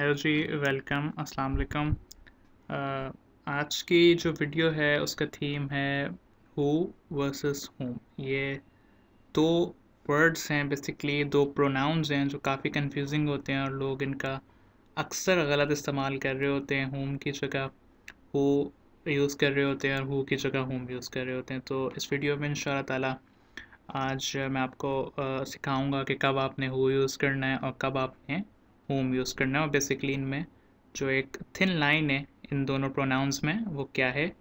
Hello जी welcome अस्सलाम वालेकुम आज की जो वीडियो है उसका थीम है हु वर्सेस होम ये दो वर्ड्स हैं बेसिकली दो प्रोनाउंस हैं जो काफ़ी कंफ्यूजिंग होते हैं और लोग इनका अक्सर गलत इस्तेमाल कर रहे होते हैं होम की जगह हु यूज़ कर रहे होते हैं और हु की जगह होम यूज़ कर रहे होते हैं तो इस वीडियो में इन ताला आज मैं आपको सिखाऊंगा कि कब आपने हु यूज़ करना है और कब आपने होम यूज़ करना है और बेसिकली इनमें जो एक थिन लाइन है इन दोनों प्रोनाउंस में वो क्या है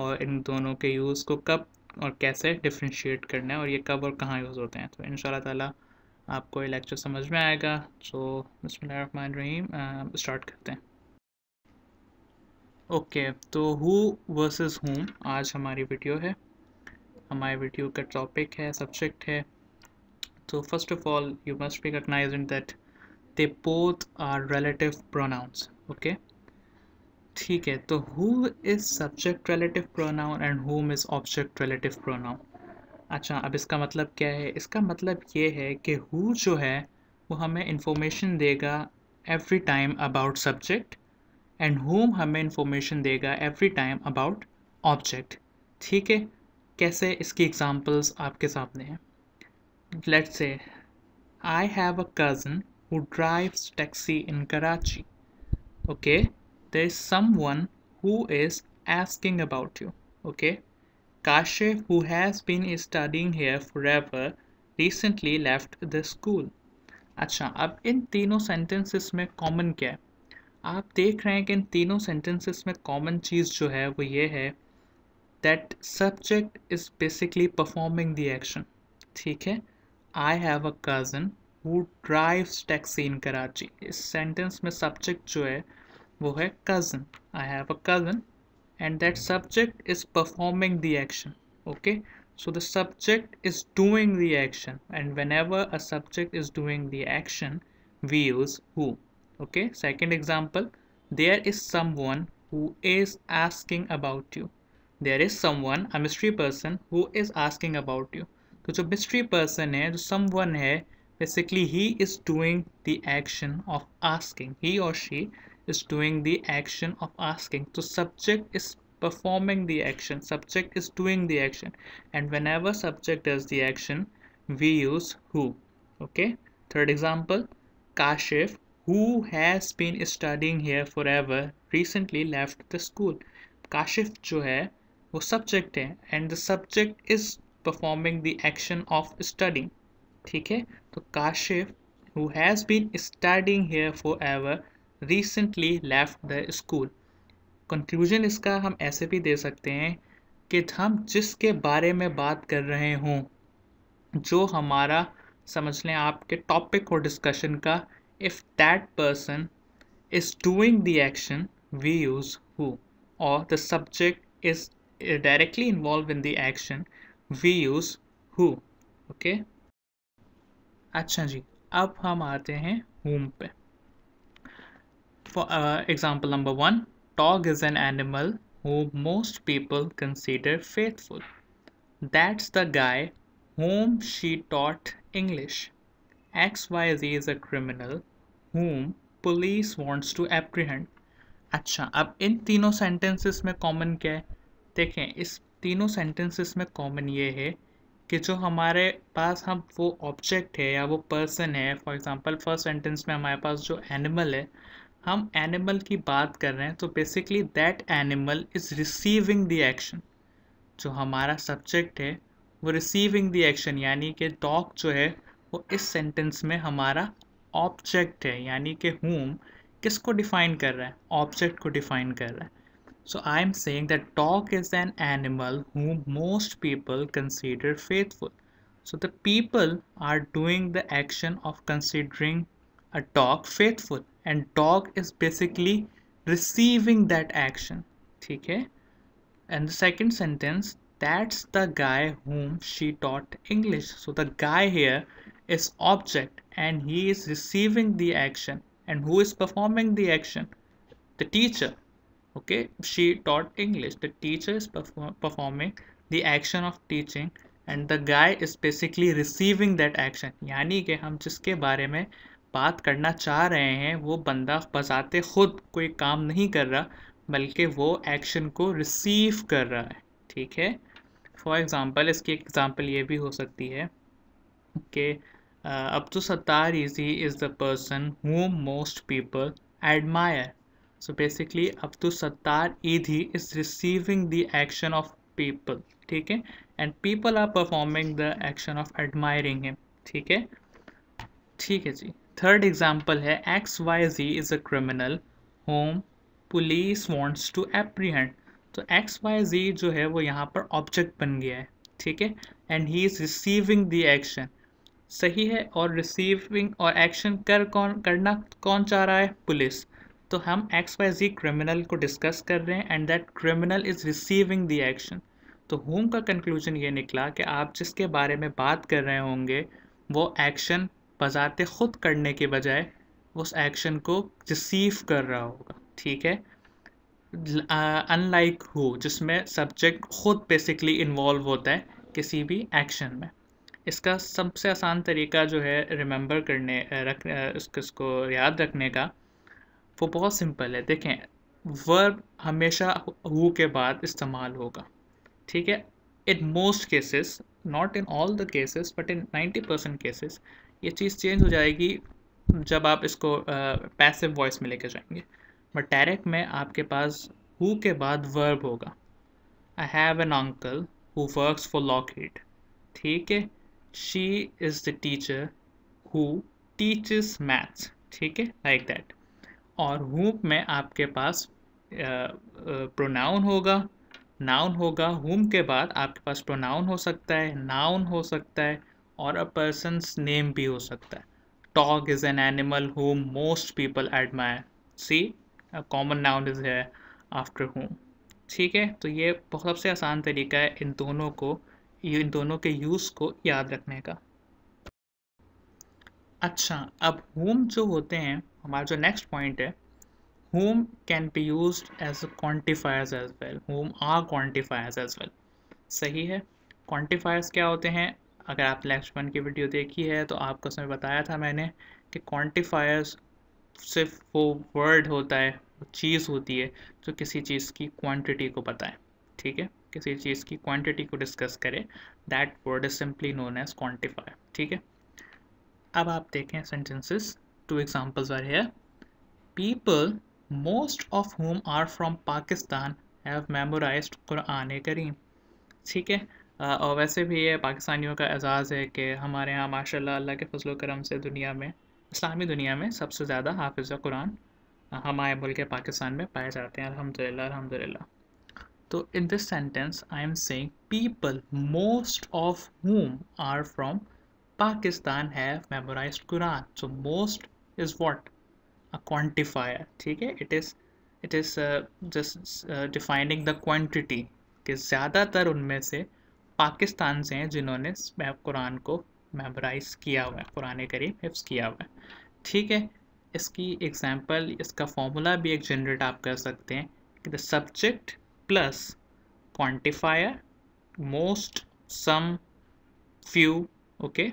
और इन दोनों के यूज़ को कब और कैसे डिफ्रेंशिएट करना है और ये कब और कहाँ यूज़ होते हैं तो इन ताला आपको ये लेक्चर समझ में आएगा सो बसमान रहीम स्टार्ट करते हैं ओके okay, तो हु वर्सेस होम आज हमारी वीडियो है हमारी वीडियो का टॉपिक है सब्जेक्ट है तो first of all you must be recognize in that they both are relative pronouns okay ठीक है तो who is subject relative pronoun and whom is object relative pronoun अच्छा अब इसका मतलब क्या है इसका मतलब ये है कि हु जो है वो हमें इंफॉर्मेशन देगा every time about subject and whom हमें इंफॉर्मेशन देगा एवरी टाइम अबाउट ऑब्जेक्ट ठीक है कैसे इसकी एग्जांपल्स आपके सामने हैं let's say I have a cousin who drives taxi in Karachi. Okay, there is someone who is asking about you. Okay, Kashif, who has been studying here forever, recently left the school. अच्छा अब इन तीनों sentences में common क्या है आप देख रहे हैं कि इन तीनों सेंटेंसेस में कॉमन चीज़ जो है वो ये है that subject is basically performing the action ठीक है I have a cousin who drives taxi in Karachi इस सेंटेंस में सब्जेक्ट जो है वो है cousin I have a cousin and that subject is performing the action okay so the subject is doing the action and whenever a subject is doing the action we use who okay second example there is someone who is asking about you there is someone a mystery person who is asking about you तो जो mystery person है जो someone है basically he is doing the action of asking he or she is doing the action of asking so subject is performing the action subject is doing the action and whenever subject does the action we use who okay third example kashif who has been studying here forever recently left the school kashif jo hai wo subject hai and the subject is performing the action of studying ठीक है who has been starting here forever recently left the school conclusion इसका हम ऐसे भी दे सकते हैं कि हम जिसके बारे में बात कर रहे हों जो हमारा समझ लें आपके टॉपिक और डिस्कशन का if that person is doing the action we use who और the subject is directly involve in the action we use who okay अच्छा जी अब हम आते हैं होम पे example number one dog is an animal who most people consider faithful that's the guy whom she taught English X Y Z is a criminal whom police wants to apprehend अच्छा अब इन तीनों sentences में common क्या है देखें इस तीनों sentences में कॉमन ये है कि जो हमारे पास हम वो ऑब्जेक्ट है या वो पर्सन है फॉर एग्जांपल फर्स्ट सेंटेंस में हमारे पास जो एनिमल है हम एनिमल की बात कर रहे हैं तो basically that animal is receiving the action जो हमारा सब्जेक्ट है वो रिसीविंग द एक्शन यानी कि डॉग जो है वो इस सेंटेंस में हमारा ऑब्जेक्ट है यानी कि होम किसको डिफाइन कर रहा है ऑब्जेक्ट को डिफाइन कर रहा है So I'm saying that dog is an animal whom most people consider faithful. So the people are doing the action of considering a dog faithful and dog is basically receiving that action. Okay? And the second sentence, that's the guy whom she taught English. So the guy here is object and he is receiving the action. And who is performing the action? The teacher. okay she taught english the teacher is perform performing the action of teaching and the guy is basically receiving that action यानी कि हम जिसके बारे में बात करना चाह रहे हैं वो बंदा बजाते खुद कोई काम नहीं कर रहा बल्कि वो एक्शन को रिसीव कर रहा है ठीक है फॉर एग्ज़ाम्पल इसकी एग्ज़ाम्पल ये भी हो सकती है कि अब तो Sattar Edhi is the person who most people admire so basically Sattar Edhi is receiving the action of people ठीक है and people are performing the action of admiring him ठीक है ठीक है जी थर्ड एग्जाम्पल है X Y Z is a criminal whom police wants to apprehend तो X Y Z जो है वो यहाँ पर ऑब्जेक्ट बन गया है ठीक है and he is receiving the action सही है और रिसीविंग और एक्शन कर कौन करना कौन चाह रहा है पुलिस तो हम एक्स वाई जी क्रिमिनल को डिस्कस कर रहे हैं and that criminal is receiving the action तो होम का कंक्लूजन ये निकला कि आप जिसके बारे में बात कर रहे होंगे वो एक्शन बजाते खुद करने के बजाय उस एक्शन को रिसीव कर रहा होगा ठीक है अनलाइक हु हो जिसमें सब्जेक्ट खुद बेसिकली इन्वॉल्व होता है किसी भी एक्शन में इसका सबसे आसान तरीका जो है रिमेंबर करने रख इसको याद रखने का वो बहुत सिंपल है देखें वर्ब हमेशा हु के बाद इस्तेमाल होगा ठीक है in most cases not in all the cases but in 90 percent cases ये चीज़ चेंज हो जाएगी जब आप इसको पैसिव uh, वॉइस में लेके जाएंगे बट डायरेक्ट में आपके पास हु के बाद वर्ब होगा I have an uncle who works for hit ठीक है she is the teacher who teaches maths ठीक है लाइक दैट और हुम में आपके पास प्रोनाउन होगा नाउन होगा हुम के बाद आपके पास प्रोनाउन हो सकता है नाउन हो सकता है और अ पर्सनस नेम भी हो सकता है dog is an animal whom most people admire see a common noun is है आफ्टर whom ठीक है तो ये बहुत सबसे आसान तरीका है इन दोनों को इन दोनों के यूज़ को याद रखने का अच्छा अब होम जो होते हैं हमारा जो नेक्स्ट पॉइंट है whom can be use as quantifiers as well whom are quantifiers as well सही है क्वान्टिफायर्स क्या होते हैं अगर आप लेक्स्ट वन की वीडियो देखी है तो आपको उसमें बताया था मैंने कि क्वान्टिफायर्स सिर्फ वो वर्ड होता है वो चीज़ होती है जो किसी चीज़ की क्वान्टिटी को बताए ठीक है किसी चीज़ की क्वान्टिटी को डिस्कस करें that word is simply known as quantifier ठीक है अब आप देखें sentences two examples are here people most of whom are from Pakistan have memorized Quran Kareem ठीक है और वैसे भी ये पाकिस्तानियों का एजाज़ है कि हमारे यहाँ माशाल्लाह अल्लाह के फजल करम से दुनिया में इस्लामी दुनिया में सबसे ज़्यादा हाफिज़ कुरान हमारे मुल्क पाकिस्तान में पाए जाते हैं अलहमदिल्ला अलहमदिल्ला तो in this sentence I am saying people most of whom are from Pakistan have memorize Quran so most is what a quantifier ठीक है it is it is just defining the quantity कि ज़्यादातर उनमें से पाकिस्तान से हैं जिन्होंने कुरान को मेमोराइज किया हुआ है कुरान करीम हिफ्स किया हुआ है ठीक है इसकी एग्जाम्पल इसका फॉर्मूला भी एक जनरेट आप कर सकते हैं कि the subject plus quantifier most some few okay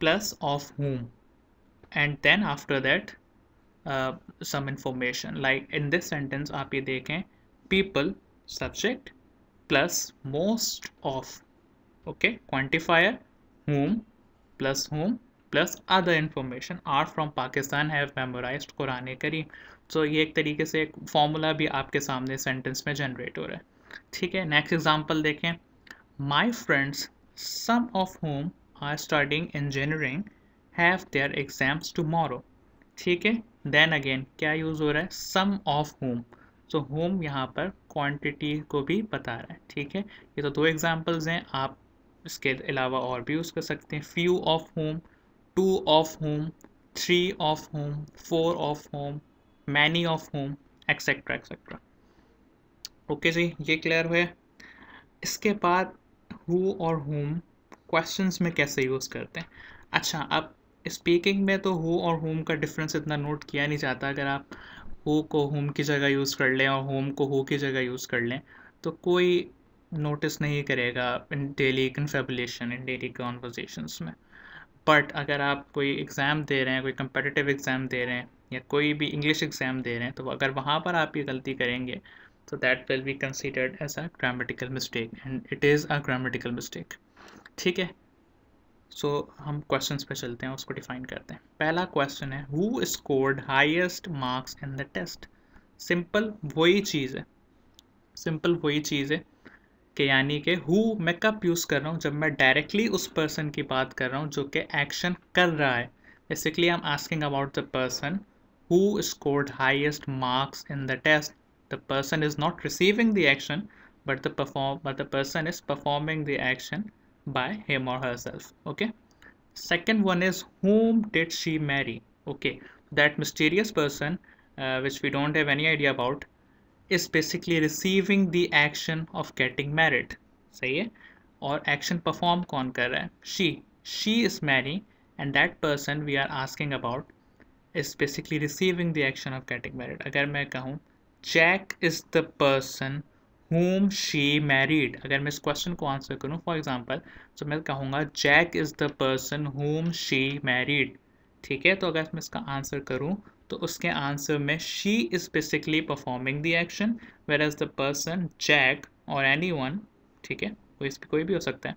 plus of whom and then after that uh, some information like in this sentence aap ye dekhen people subject plus most of okay quantifier whom plus whom plus other information are from Pakistan have memorize Quran kareem so ye ek tarike se ek formula bhi aapke samne sentence mein generate ho raha hai theek hai next example dekhen my friends some of whom are studying engineering have their exams tomorrow ठीक है then again क्या use हो रहा है some of whom so whom यहाँ पर quantity को भी बता रहा है ठीक है ये तो दो एग्जांपल्स हैं आप इसके अलावा और भी यूज़ कर सकते हैं few of whom two of whom three of whom four of whom many of whom etcetera etcetera okay जी ये क्लियर हुआ इसके बाद हु और होम क्वेश्चंस में कैसे यूज़ करते हैं अच्छा अब स्पीकिंग में तो हु और होम का डिफरेंस इतना नोट किया नहीं जाता अगर आप हु को होम की जगह यूज़ कर लें और होम को हो की जगह यूज़ कर लें तो कोई नोटिस नहीं करेगा in daily confabulation in daily conversations में बट अगर आप कोई एग्ज़ाम दे रहे हैं कोई कंपटिटिव एग्ज़ाम दे रहे हैं या कोई भी इंग्लिश एग्ज़ाम दे रहे हैं तो अगर वहाँ पर आप ये गलती करेंगे तो that will be considered as a grammatical mistake and it is a grammatical mistake ठीक है सो हम क्वेश्चंस पे चलते हैं उसको डिफाइन करते हैं पहला क्वेश्चन है who scored highest marks in the test simple वही चीज़ है सिंपल वही चीज़ है कि यानी कि हु मैं कब यूज़ कर रहा हूँ जब मैं डायरेक्टली उस पर्सन की बात कर रहा हूँ जो कि एक्शन कर रहा है basically I am asking about the person who scored highest marks in the test the person is not receiving the action but the perform but the person is performing the action by him or herself okay second one is whom did she marry okay that mysterious person uh, which we don't have any idea about is basically receiving the action of getting married सही है और action perform कौन कर रहा है she she is marrying and that person we are asking about is basically receiving the action of getting married अगर मैं कहूँ Jack is the person whom she married अगर मैं इस क्वेश्चन को आंसर करूँ फॉर एग्जाम्पल तो मैं कहूँगा Jack is the person whom she married ठीक है तो अगर मैं इसका आंसर करूँ तो उसके आंसर में she is basically performing the action whereas the person Jack और एनी वन ठीक है कोई कोई भी हो सकता है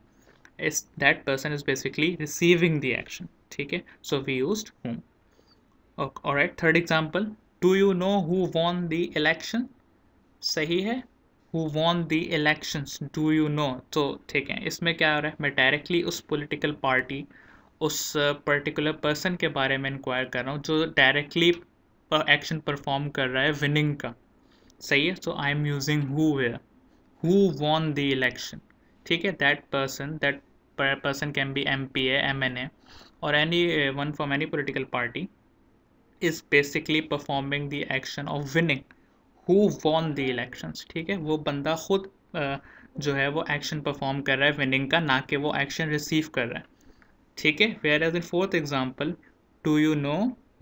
इस that person is basically receiving the action ठीक है सो वी यूज होम और third example do you know who won the election सही है who won the elections do you know तो ठीक है इसमें क्या हो रहा है मैं डायरेक्टली उस पॉलिटिकल पार्टी उस पर्टिकुलर uh, पर्सन के बारे में इंक्वायर कर रहा हूँ जो डायरेक्टली एक्शन परफॉर्म कर रहा है विनिंग का सही है so I am using who where who won the election ठीक है that person that person can be M P A M N A और anyone for any political party is basically performing the action of winning who won the elections ठीक है वो बंदा खुद जो है वो एक्शन परफॉर्म कर रहा है विनिंग का ना कि वो एक्शन रिसीव कर रहा है ठीक है whereas a fourth example do you know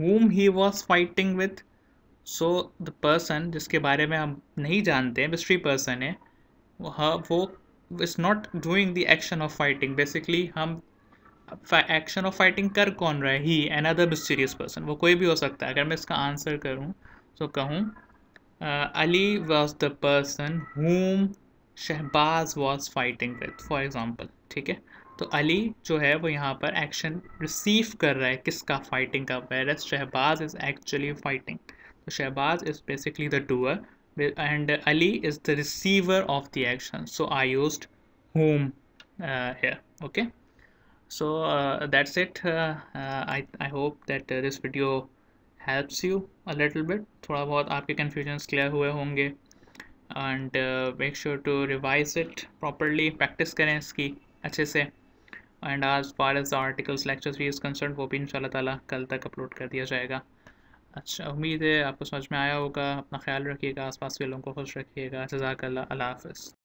whom he was fighting with so the person जिसके बारे में हम नहीं जानते हैं मिस्ट्री पर्सन है वो is not doing the action of fighting basically हम एक्शन ऑफ फाइटिंग कर कौन रहे he another mysterious person वो कोई भी हो सकता है अगर मैं इसका आंसर करूँ तो कहूँ Uh, Ali was the person whom Shahbaz was fighting with, for example. Okay? So Ali jo hai, wo yahan par action receive kar hai, kiska fighting ka, whereas Shahbaz is actually fighting. So Shahbaz is basically the doer and Ali is the receiver of the action. So I used whom uh, here. Okay. So uh, that's it. I, I hope that this video helps you a little bit थोड़ा बहुत आपके confusions clear हुए होंगे and make sure to revise it properly practice करें इसकी अच्छे से and as far as articles lectures भी इज कंसर्न वो भी इन ताला कल तक अपलोड कर दिया जाएगा अच्छा उम्मीद है आपको समझ में आया होगा अपना ख्याल रखिएगा आसपास के लोगों को खुश रखिएगा जजाकल्ला अल्लाह हाफ